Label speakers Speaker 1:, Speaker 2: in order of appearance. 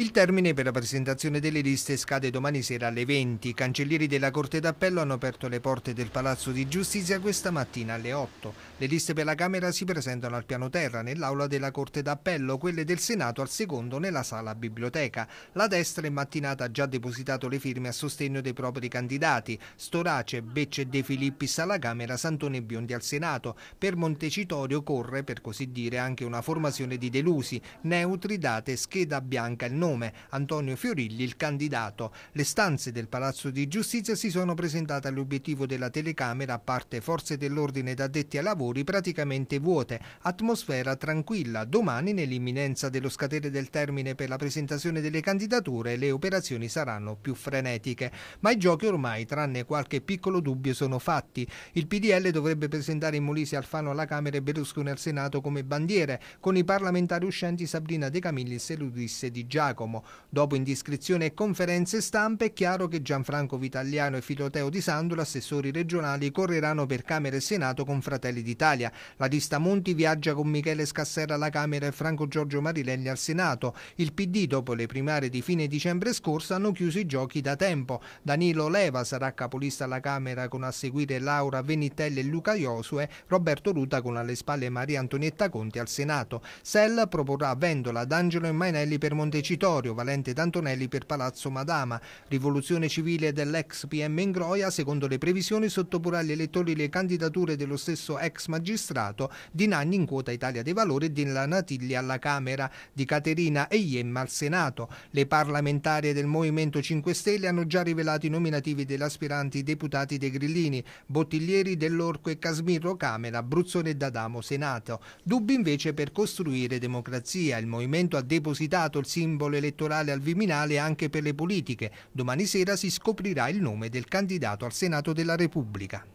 Speaker 1: Il termine per la presentazione delle liste scade domani sera alle 20. I cancellieri della Corte d'Appello hanno aperto le porte del Palazzo di Giustizia questa mattina alle 8. Le liste per la Camera si presentano al piano terra nell'aula della Corte d'Appello, quelle del Senato al secondo nella sala biblioteca. La destra in mattinata ha già depositato le firme a sostegno dei propri candidati. Storace, Becce e De Filippis alla Camera, Santone e Biondi al Senato. Per Montecitorio corre, per così dire, anche una formazione di delusi. Neutri date scheda bianca il nome nome, Antonio Fiorilli, il candidato. Le stanze del Palazzo di Giustizia si sono presentate all'obiettivo della telecamera, a parte forze dell'ordine ed addetti ai lavori, praticamente vuote. Atmosfera tranquilla. Domani, nell'imminenza dello scadere del termine per la presentazione delle candidature, le operazioni saranno più frenetiche. Ma i giochi ormai, tranne qualche piccolo dubbio, sono fatti. Il PDL dovrebbe presentare in Molise Alfano alla Camera e Berlusconi al Senato come bandiere, con i parlamentari uscenti Sabrina De Camillis e Ludisse Di Giacomo. Giacomo. Dopo indiscrezione e conferenze stampe è chiaro che Gianfranco Vitaliano e Filoteo Di Sandro, assessori regionali, correranno per Camera e Senato con Fratelli d'Italia. La lista Monti viaggia con Michele Scassera alla Camera e Franco Giorgio Marilelli al Senato. Il PD, dopo le primarie di fine dicembre scorso, hanno chiuso i giochi da tempo. Danilo Leva sarà capolista alla Camera con a seguire Laura Venitelli e Luca Iosue, Roberto Ruta con alle spalle Maria Antonietta Conti al Senato. Sella proporrà Vendola, D'Angelo e Mainelli per Montecitorio territorio, Valente D'Antonelli per Palazzo Madama. Rivoluzione civile dell'ex PM Ingroia, secondo le previsioni, sottoporrà agli elettori le candidature dello stesso ex magistrato di Nanni in quota Italia dei Valori e della Natiglia alla Camera, di Caterina e Iemma al Senato. Le parlamentarie del Movimento 5 Stelle hanno già rivelato i nominativi degli aspiranti deputati De Grillini, Bottiglieri, Dell'Orco e Casmirro Camera, Bruzzone e D'Adamo Senato. Dubbi invece per costruire democrazia. Il movimento ha depositato il simbolo tavolo elettorale al Viminale anche per le politiche. Domani sera si scoprirà il nome del candidato al Senato della Repubblica.